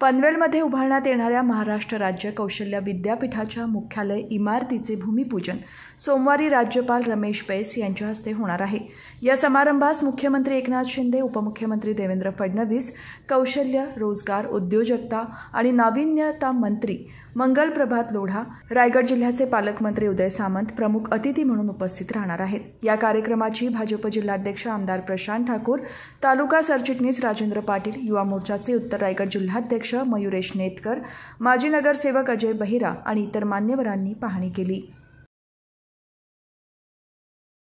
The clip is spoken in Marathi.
पनवेलमध्ये उभारण्यात येणाऱ्या महाराष्ट्र राज्य कौशल्य विद्यापीठाच्या मुख्यालय इमारतीचे भूमिपूजन सोमवारी राज्यपाल रमेश बैस यांच्या हस्ते होणार आहे या समारंभास मुख्यमंत्री एकनाथ शिंदे उपमुख्यमंत्री देवेंद्र फडणवीस कौशल्य रोजगार उद्योजकता आणि नाविन्यता मंत्री मंगल प्रभात लोढा रायगड जिल्ह्याचे पालकमंत्री उदय सामंत प्रमुख अतिथी म्हणून उपस्थित राहणार आहेत या कार्यक्रमाची भाजप जिल्हाध्यक्ष आमदार प्रशांत ठाकूर तालुका सरचिटणीस राजेंद्र पाटील युवा मोर्चाचे उत्तर रायगड जिल्हाध्यक्ष अध्यक्ष मयुरेश नेतकर माजी नगरसेवक अजय बहिरा आणि इतर मान्यवरांनी पाहणी केली